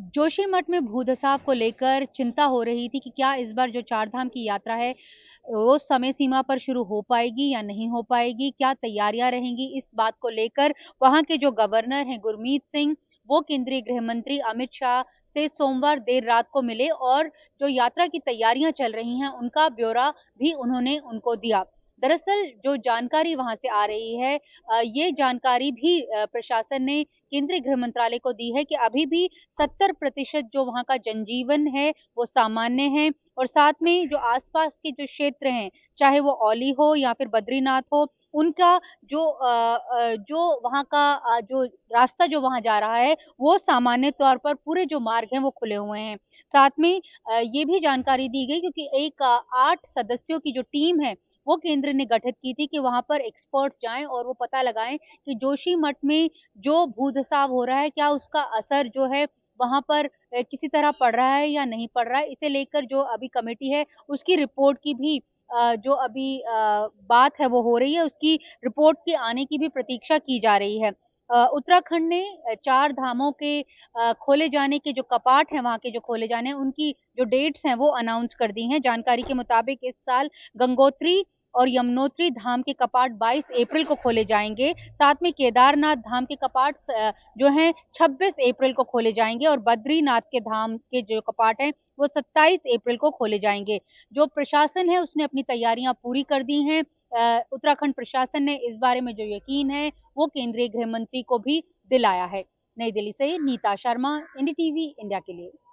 जोशीमठ में भूदसाव को लेकर चिंता हो रही थी कि क्या इस बार जो चारधाम की यात्रा है वो समय सीमा पर शुरू हो पाएगी या नहीं हो पाएगी क्या तैयारियां रहेंगी इस बात को लेकर वहां के जो गवर्नर हैं गुरमीत सिंह वो केंद्रीय गृह मंत्री अमित शाह से सोमवार देर रात को मिले और जो यात्रा की तैयारियां चल रही हैं उनका ब्यौरा भी उन्होंने उनको दिया दरअसल जो जानकारी वहां से आ रही है ये जानकारी भी प्रशासन ने केंद्रीय गृह मंत्रालय को दी है कि अभी भी सत्तर प्रतिशत जो वहां का जनजीवन है वो सामान्य है और साथ में जो आसपास के जो क्षेत्र हैं चाहे वो ओली हो या फिर बद्रीनाथ हो उनका जो जो वहाँ का जो रास्ता जो वहाँ जा रहा है वो सामान्य तौर पर पूरे जो मार्ग हैं वो खुले हुए हैं साथ में ये भी जानकारी दी गई क्योंकि एक आठ सदस्यों की जो टीम है वो केंद्र ने गठित की थी कि वहां पर एक्सपर्ट्स जाएं और वो पता लगाएं कि जोशी मठ में जो भूधसाव हो रहा है क्या उसका असर जो है वहां पर किसी तरह पड़ रहा है या नहीं पड़ रहा है इसे लेकर जो अभी कमेटी है उसकी रिपोर्ट की भी जो अभी बात है वो हो रही है उसकी रिपोर्ट के आने की भी प्रतीक्षा की जा रही है उत्तराखंड ने चार धामों के खोले जाने के जो कपाट हैं वहाँ के जो खोले जाने उनकी जो डेट्स हैं वो अनाउंस कर दी हैं जानकारी के मुताबिक इस साल गंगोत्री और यमुनोत्री धाम के कपाट 22 अप्रैल को खोले जाएंगे साथ में केदारनाथ धाम के कपाट जो हैं 26 अप्रैल को खोले जाएंगे और बद्रीनाथ के धाम के जो कपाट हैं वो 27 अप्रैल को खोले जाएंगे जो प्रशासन है उसने अपनी तैयारियां पूरी कर दी हैं उत्तराखंड प्रशासन ने इस बारे में जो यकीन है वो केंद्रीय गृह मंत्री को भी दिलाया है नई दिल्ली से नीता शर्मा एनडीटीवी इंडिया के लिए